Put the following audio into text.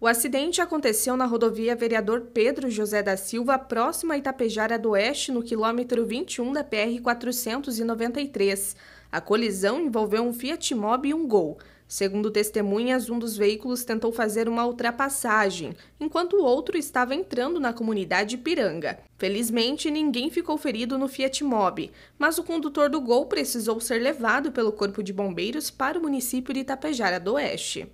O acidente aconteceu na rodovia Vereador Pedro José da Silva, próxima a Itapejara do Oeste, no quilômetro 21 da PR-493. A colisão envolveu um Fiat Mobi e um Gol. Segundo testemunhas, um dos veículos tentou fazer uma ultrapassagem, enquanto o outro estava entrando na comunidade Piranga. Felizmente, ninguém ficou ferido no Fiat Mobi, mas o condutor do Gol precisou ser levado pelo Corpo de Bombeiros para o município de Itapejara do Oeste.